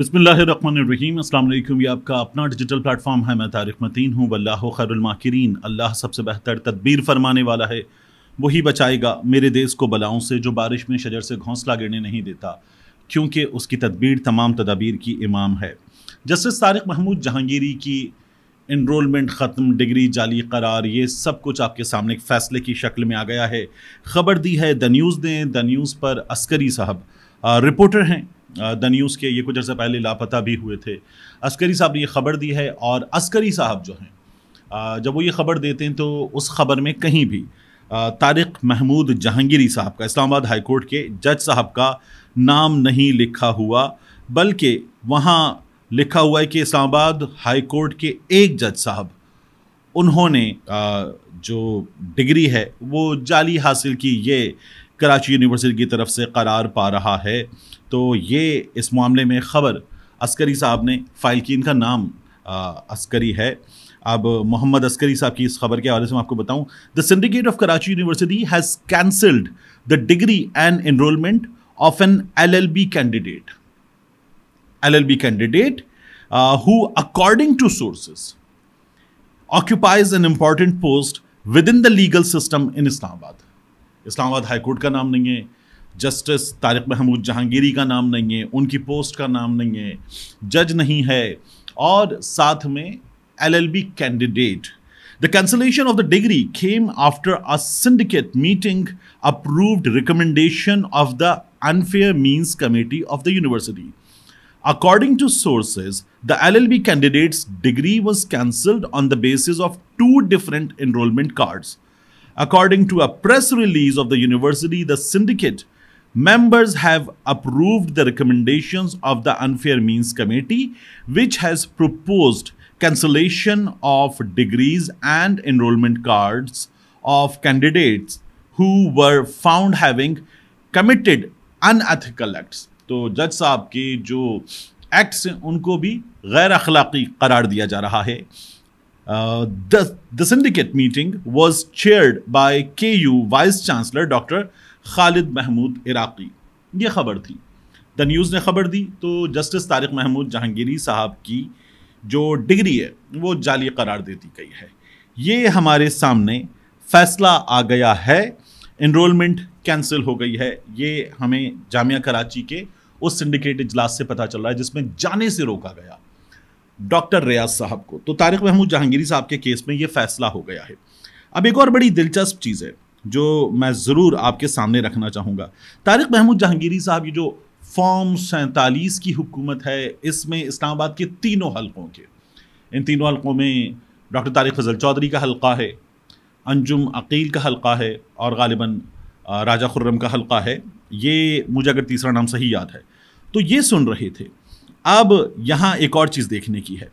बसमीम अल्लाम ये आपका अपना डिजिटल प्लेटफॉर्म है मैं तारिक मतीन हूँ वल्ला खैरमाकरीन अल्लाह सबसे बेहतर तदबीर फरमाने वाला है वही बचाएगा मेरे देश को बलाओं से जो बारिश में शजर से घोंसला गिरने नहीं देता क्योंकि उसकी तदबीर तमाम तदाबीर की इमाम है जस्टिस तारिक महमूद जहांगीरी की इनरोलमेंट ख़त्म डिग्री जाली करार ये सब कुछ आपके सामने एक फ़ैसले की शक्ल में आ गया है ख़बर दी है द न्यूज़ ने द न्यूज़ पर अस्करी साहब रिपोर्टर हैं द न्यूज़ के ये कुछ अर्सा पहले लापता भी हुए थे अस्करी साहब ने यह ख़बर दी है और अस्करी साहब जो हैं जब वो ये ख़बर देते हैं तो उस ख़बर में कहीं भी तारिक महमूद जहांगीरी साहब का इस्लामाबाद हाईकोर्ट के जज साहब का नाम नहीं लिखा हुआ बल्कि वहाँ लिखा हुआ है कि इस्लामाबाद हाईकोर्ट के एक जज साहब उन्होंने जो डिग्री है वो जाली हासिल की ये कराची यूनिवर्सिटी की तरफ से करार पा रहा है तो ये इस मामले में ख़बर अस्करी साहब ने फ़ाइल की इनका नाम आ, अस्करी है अब मोहम्मद अस्करी साहब की इस खबर के हवाले से मैं आपको बताऊं the syndicate of Karachi university has cancelled the degree and enrolment of an LLB candidate LLB candidate who according to occupies an important post within the legal system in Islamabad Islamabad high court का नाम नहीं है जस्टिस तारिक महमूद जहांगीरी का नाम नहीं है उनकी post का नाम नहीं है जज नहीं है और साथ में L L B candidate the cancellation of the degree came after a syndicate meeting approved recommendation of the unfair means committee of the university according to sources the L L B candidate's degree was cancelled on the basis of two different enrolment cards According to a press release of the university, the syndicate members have approved the recommendations of the Unfair Means Committee, which has proposed cancellation of degrees and enrollment cards of candidates who were found having committed unethical acts. So, judge साहब के जो acts हैं उनको भी गैर अखलाकी करार दिया Uh, the, the syndicate meeting was chaired by KU Vice Chancellor Dr. Khalid Mahmood Iraqi ये खबर थी द न्यूज़ ने खबर दी तो जस्टिस तारिक महमूद जहांगीरी साहब की जो डिग्री है वो जाली करार दे दी गई है ये हमारे सामने फैसला आ गया है इनरोलमेंट कैंसिल हो गई है ये हमें जामिया कराची के उस सिंडिकेट इजलास से पता चल रहा है जिसमें जाने से रोका गया डॉक्टर रियाज साहब को तो तारिक महमूद जहांगीरी साहब के केस में ये फैसला हो गया है अब एक और बड़ी दिलचस्प चीज़ है जो मैं ज़रूर आपके सामने रखना चाहूँगा तारिक महमूद जहांगीरी साहब ये जो फॉर्म सैंतालीस की हुकूमत है इसमें इस्लामाबाद के तीनों हलकों के इन तीनों हलकों में डॉक्टर तारिक फजल चौधरी का हलका है अंजुम अकील का हलका है और गालिबा राजा खुर्रम का हलका है ये मुझे अगर तीसरा नाम सही याद है तो ये सुन रहे थे अब यहाँ एक और चीज़ देखने की है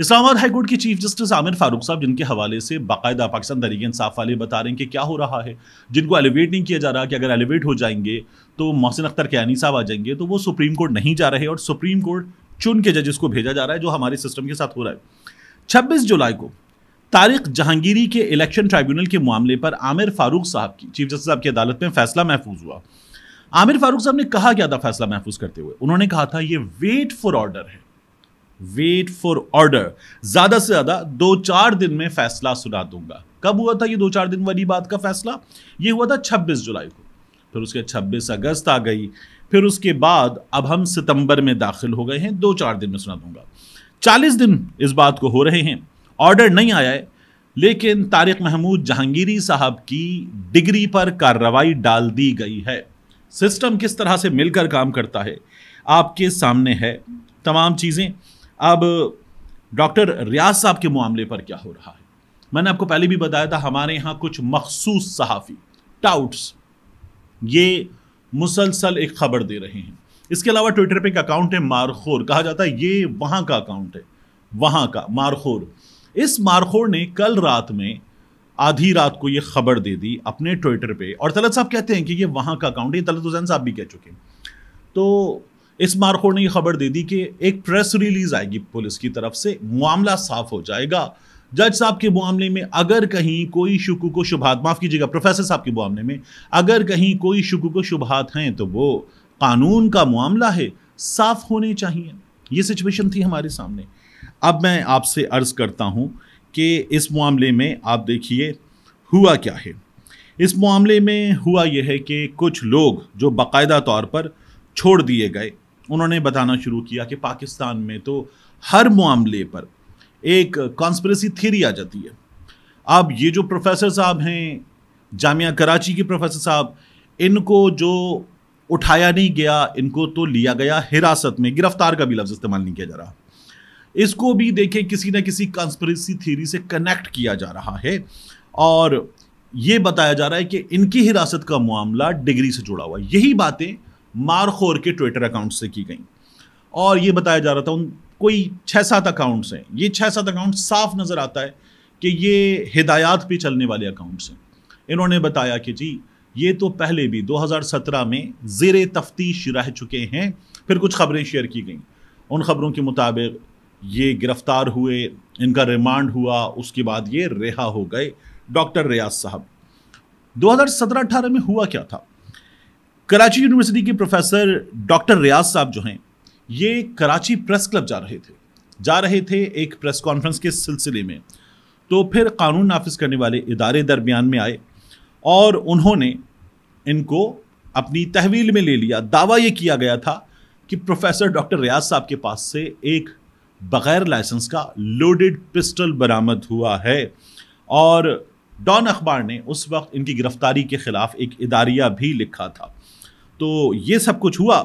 इस्लामाबाद हाईकोर्ट के चीफ जस्टिस आमिर फारूक साहब जिनके हवाले से बाकायदा पाकिस्तान तरीके इंसाफ वाले बता रहे हैं कि क्या हो रहा है जिनको एलिवेट नहीं किया जा रहा कि अगर एलिवेट हो जाएंगे तो मोहसिन अख्तर कैनी साहब आ जाएंगे तो वो सुप्रीम कोर्ट नहीं जा रहे और सुप्रीम कोर्ट चुन के जजेस को भेजा जा रहा है जो हमारे सिस्टम के साथ हो रहा है छब्बीस जुलाई को तारिक जहांगीरी के इलेक्शन ट्राइब्यूनल के मामले पर आमिर फारूक साहब की चीफ जस्टिस साहब की अदालत में फैसला महफूज हुआ आमिर फारूक साहब ने कहा क्या था फैसला महफूज करते हुए उन्होंने कहा था ये वेट फॉर ऑर्डर है वेट फॉर ऑर्डर ज्यादा से ज्यादा दो चार दिन में फैसला सुना दूंगा कब हुआ था ये दो चार दिन वाली बात का फैसला ये हुआ था 26 जुलाई को फिर उसके 26 अगस्त आ गई फिर उसके बाद अब हम सितंबर में दाखिल हो गए हैं दो चार दिन में सुना दूंगा चालीस दिन इस बात को हो रहे हैं ऑर्डर नहीं आया है लेकिन तारिक महमूद जहांगीरी साहब की डिग्री पर कार्रवाई डाल दी गई है सिस्टम किस तरह से मिलकर काम करता है आपके सामने है तमाम चीज़ें अब डॉक्टर रियाज साहब के मामले पर क्या हो रहा है मैंने आपको पहले भी बताया था हमारे यहाँ कुछ मखसूस सहाफ़ी टाउट्स ये मुसलसल एक खबर दे रहे हैं इसके अलावा ट्विटर पे एक अकाउंट है मारखोर कहा जाता है ये वहाँ का अकाउंट है वहाँ का मारखोर इस मारखोर ने कल रात में आधी रात को ये खबर दे दी अपने ट्विटर पे और तलत साहब कहते हैं कि ये वहाँ का अकाउंट है तलत हुसैन साहब भी कह चुके तो इस मारखोड़ ने ये खबर दे दी कि एक प्रेस रिलीज आएगी पुलिस की तरफ से मामला साफ हो जाएगा जज साहब के मामले में अगर कहीं कोई शुकु को शुभात माफ़ कीजिएगा प्रोफेसर साहब के मामले में अगर कहीं कोई शुकु को शुभात हैं तो वो कानून का मामला है साफ होने चाहिए ये सिचुएशन थी हमारे सामने अब मैं आपसे अर्ज़ करता हूँ कि इस मामले में आप देखिए हुआ क्या है इस मामले में हुआ यह है कि कुछ लोग जो बाकायदा तौर पर छोड़ दिए गए उन्होंने बताना शुरू किया कि पाकिस्तान में तो हर मामले पर एक कॉन्स्परेसी थीरी आ जाती है अब ये जो प्रोफेसर साहब हैं जामिया कराची के प्रोफेसर साहब इनको जो उठाया नहीं गया इनको तो लिया गया हिरासत में गिरफ्तार का भी लफ्ज़ इस्तेमाल नहीं किया जा रहा इसको भी देखें किसी ना किसी कंस्परेसी थ्योरी से कनेक्ट किया जा रहा है और ये बताया जा रहा है कि इनकी हिरासत का मामला डिग्री से जुड़ा हुआ यही बातें मारखोर के ट्विटर अकाउंट से की गई और ये बताया जा रहा था उन कोई छः सात अकाउंट्स हैं ये छः सात अकाउंट साफ नज़र आता है कि ये हिदायत पे चलने वाले अकाउंट्स हैं इन्होंने बताया कि जी ये तो पहले भी 2017 में जेर तफ्तीश रह चुके हैं फिर कुछ खबरें शेयर की गई उन खबरों के मुताबिक ये गिरफ्तार हुए इनका रिमांड हुआ उसके बाद ये रिहा हो गए डॉक्टर रियाज साहब 2017-18 में हुआ क्या था कराची यूनिवर्सिटी के प्रोफेसर डॉक्टर रियाज साहब जो हैं ये कराची प्रेस क्लब जा रहे थे जा रहे थे एक प्रेस कॉन्फ्रेंस के सिलसिले में तो फिर कानून नाफिज करने वाले इदारे दरमियान में आए और उन्होंने इनको अपनी तहवील में ले लिया दावा ये किया गया था कि प्रोफेसर डॉक्टर रियाज साहब के पास से एक बगैर लाइसेंस का लोडेड पिस्टल बरामद हुआ है और डॉन अखबार ने उस वक्त इनकी गिरफ्तारी के ख़िलाफ़ एक इदारिया भी लिखा था तो ये सब कुछ हुआ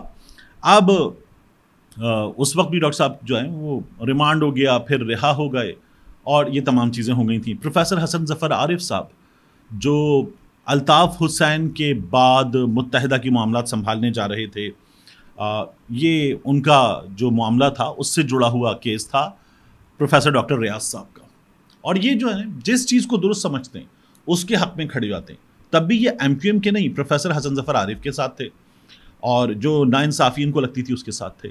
अब उस वक्त भी डॉक्टर साहब जो हैं वो रिमांड हो गया फिर रिहा हो गए और ये तमाम चीज़ें हो गई थी प्रोफेसर हसन जफ़र आरिफ साहब जो अल्ताफ़ हुसैन के बाद मुतहदा की मामला संभालने जा रहे थे ये उनका जो मामला था उससे जुड़ा हुआ केस था प्रोफेसर डॉक्टर रियाज साहब का और ये जो है जिस चीज़ को दुरुस्त समझते हैं उसके हक में खड़े जाते हैं तब भी ये एम के नहीं प्रोफेसर हसन जफ़र आरिफ के साथ थे और जो नाइंसाफ़ी इनको लगती थी उसके साथ थे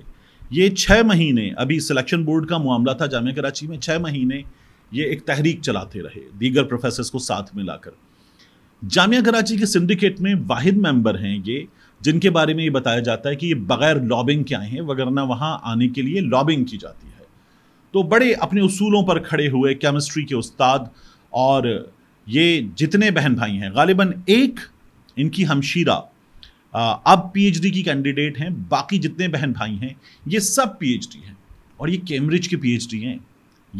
ये छः महीने अभी सिलेक्शन बोर्ड का मामला था जामिया कराची में छः महीने ये एक तहरीक चलाते रहे दीगर प्रोफेसर को साथ में लाकर जामिया कराची के सिंडिकेट में वाहिद मेंबर हैं ये जिनके बारे में ये बताया जाता है कि ये बग़ैर लॉबिंग के आए हैं वगरना वहाँ आने के लिए लॉबिंग की जाती है तो बड़े अपने उसूलों पर खड़े हुए केमिस्ट्री के उस्ताद और ये जितने बहन भाई हैं गालिबा एक इनकी हमशीरा अब पीएचडी की कैंडिडेट हैं बाकी जितने बहन भाई हैं ये सब पीएचडी हैं और ये कैम्ब्रिज के पीएचडी हैं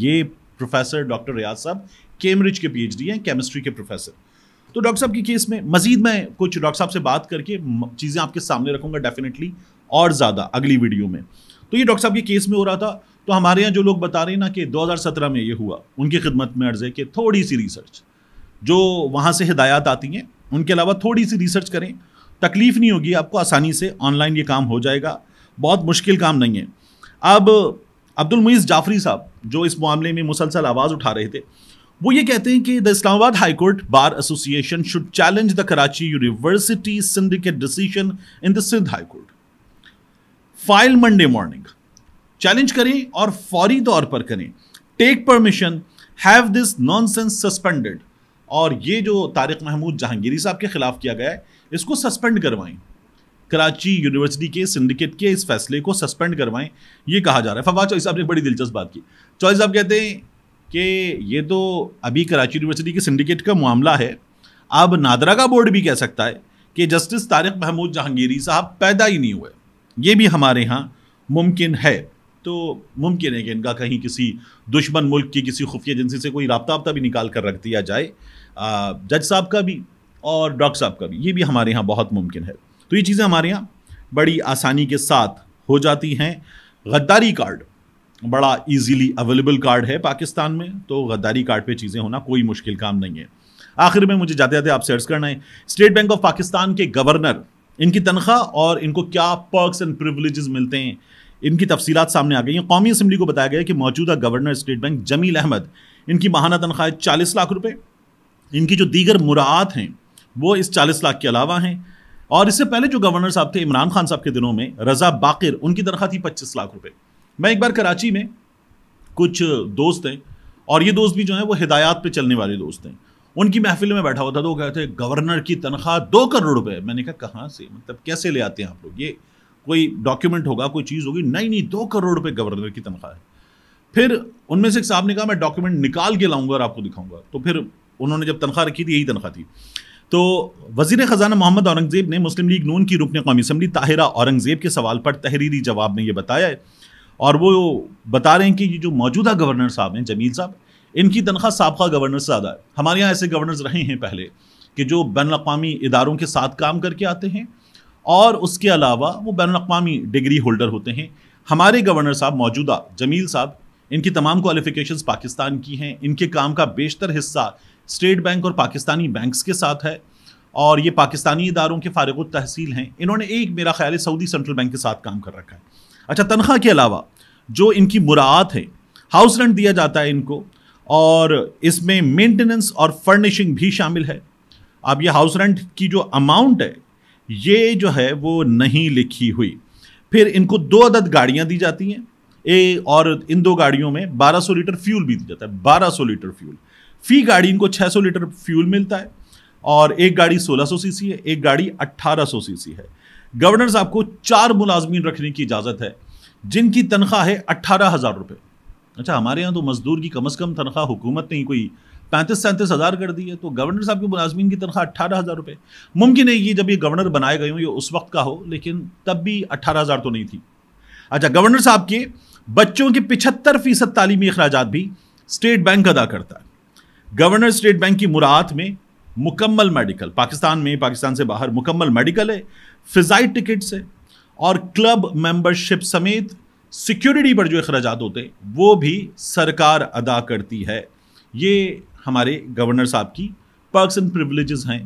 ये प्रोफेसर डॉक्टर रियाज साहब कैम्ब्रिज के पीएचडी हैं केमिस्ट्री के प्रोफेसर तो डॉक्टर साहब के केस में मजीद मैं कुछ डॉक्टर साहब से बात करके चीज़ें आपके सामने रखूंगा डेफिनेटली और ज़्यादा अगली वीडियो में तो ये डॉक्टर साहब के केस में हो रहा था तो हमारे यहाँ जो लोग बता रहे हैं ना कि 2017 में ये हुआ उनकी खिदमत में अर्ज़ है कि थोड़ी सी रिसर्च जो वहाँ से हिदायत आती हैं उनके अलावा थोड़ी सी रिसर्च करें तकलीफ़ नहीं होगी आपको आसानी से ऑनलाइन ये काम हो जाएगा बहुत मुश्किल काम नहीं है अब अब्दुल जाफरी साहब जो इस मामले में मुसलसल आवाज़ उठा रहे थे वो ये कहते हैं कि the Islamabad high court bar association should challenge the Karachi university syndicate decision in the Sindh high court file Monday morning challenge करें और फौरी तौर पर करें take permission have this nonsense suspended और ये जो तारिक महमूद जहांगीरी साहब के खिलाफ किया गया है इसको सस्पेंड करवाएं कराची यूनिवर्सिटी के सिंडिकेट के इस फैसले को सस्पेंड करवाएं ये कहा जा रहा है फवाद चौधरी साहब ने बड़ी दिलचस्प बात की चौधरी साहब कहते हैं कि ये तो अभी कराची यूनिवर्सिटी के सिंडिकेट का मामला है अब नादरा का बोर्ड भी कह सकता है कि जस्टिस तारिक महमूद जहांगीरी साहब पैदा ही नहीं हुए ये भी हमारे यहाँ मुमकिन है तो मुमकिन है कि इनका कहीं किसी दुश्मन मुल्क की किसी खुफिया एजेंसी से कोई रबता वबता भी निकाल कर रख दिया जाए जज साहब का भी और डॉक्टर साहब का भी ये भी हमारे यहाँ बहुत मुमकिन है तो ये चीज़ें हमारे यहाँ बड़ी आसानी के साथ हो जाती हैं गद्दारी कार्ड बड़ा इजीली अवेलेबल कार्ड है पाकिस्तान में तो गद्दारी कार्ड पे चीज़ें होना कोई मुश्किल काम नहीं है आखिर में मुझे जाते जाते आप सर्च करना है स्टेट बैंक ऑफ पाकिस्तान के गवर्नर इनकी तनख्वाह और इनको क्या पर्कस एंड प्रिवलेजेस मिलते हैं इनकी तफसी सामने आ गई हैं कौमी असम्बली को बताया गया कि मौजूदा governor state bank Jamil Ahmed इनकी माहाना तनख्वाह चालीस लाख रुपये इनकी जो दीगर मुराद हैं वो इस चालीस लाख के अलावा हैं और इससे पहले जो गवर्नर साहब थे इमरान खान साहब के दिनों में रजा बाकिर उनकी तनख्वाह थी पच्चीस लाख रुपये मैं एक बार कराची में कुछ दोस्त हैं और ये दोस्त भी जो है वो हिदायत पे चलने वाले दोस्त हैं उनकी महफिल में बैठा हुआ था तो वो कहते थे गवर्नर की तनख्वाह दो करोड़ रुपए मैंने कहा कहाँ से मतलब कैसे ले आते हैं आप लोग ये कोई डॉक्यूमेंट होगा कोई चीज़ होगी नहीं नहीं दो करोड़ रुपये गवर्नर की तनख्वाह है फिर उनमें से एक साहब ने कहा मैं डॉक्यूमेंट निकाल के लाऊंगा और आपको दिखाऊंगा तो फिर उन्होंने जब तनख्वाह रखी थी यही तनख्वाह थी तो वजीर ख़जाना मोहम्मद औरंगजेब ने मुस्लिम लीग नून की रुकन कौमी असम्बली ताहिरा औरंगजेब के सवाल पर तहरीरी जवाब में यह बताया है और वो बता रहे हैं कि ये जो मौजूदा गवर्नर साहब हैं जमील साहब इनकी तनख्वाह सबका गवर्नर से ज़्यादा है हमारे यहाँ ऐसे गवर्नर्स रहे हैं पहले कि जो बैन अवी इदारों के साथ काम करके आते हैं और उसके अलावा वो बैन अवी डिग्री होल्डर होते हैं हमारे गवर्नर साहब मौजूदा जमील साहब इनकी तमाम क्वालिफिकेशंस पाकिस्तान की हैं इनके काम का बेशतर हिस्सा स्टेट बैंक और पाकिस्तानी बैंक्स के साथ है और ये पाकिस्तानी इदारों के फारग तहसील हैं इन्होंने एक मेरा ख्याल है सऊदी सेंट्रल बैंक के साथ काम कर रखा है अच्छा तनख्वाह के अलावा जो इनकी मुराद है हाउस रेंट दिया जाता है इनको और इसमें मेंटेनेंस और फर्निशिंग भी शामिल है अब ये हाउस रेंट की जो अमाउंट है ये जो है वो नहीं लिखी हुई फिर इनको दो अदद गाड़ियाँ दी जाती हैं ए और इन दो गाड़ियों में 1200 लीटर फ्यूल भी दिया जाता है 1200 लीटर फ्यूल फी गाड़ी इनको 600 लीटर फ्यूल मिलता है और एक गाड़ी 1600 सीसी है एक गाड़ी 1800 सीसी है गवर्नर साहब को चार मुलाजमीन रखने की इजाज़त है जिनकी तनख्वाह है अट्ठारह हज़ार रुपये अच्छा हमारे यहाँ तो मज़दूर की कम अज़ कम तनख्वाह हुकूमत ने ही कोई पैंतीस सैंतीस हज़ार कर दी है तो गवर्नर साहब के मुलाजमीन की तनख्वाह अट्ठारह हज़ार रुपये मुमकिन है ये जब ये गवर्नर बनाए गए हों ये उस वक्त का हो लेकिन तब भी अट्ठारह हज़ार तो नहीं थी अच्छा गवर्नर साहब के बच्चों के पिछहत्तर फ़ीसद तालीमी अखराज भी स्टेट बैंक अदा करता है गवर्नर स्टेट बैंक की मुराद में मुकम्मल मेडिकल पाकिस्तान में पाकिस्तान से बाहर मुकम्मल मेडिकल है फ़िज़ाई टिकट्स है और क्लब मेंबरशिप समेत सिक्योरिटी पर जो अखराज होते वो भी सरकार अदा करती है ये हमारे गवर्नर साहब की पर्कस एंड प्रिवलेज हैं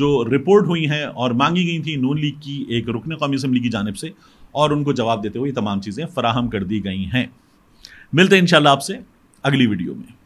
जो रिपोर्ट हुई हैं और मांगी गई थी नून लीग की एक रुकन कौमी असम्बली की जानब से और उनको जवाब देते हुए ये तमाम चीज़ें फराहम कर दी गई हैं मिलते हैं इन आपसे अगली वीडियो में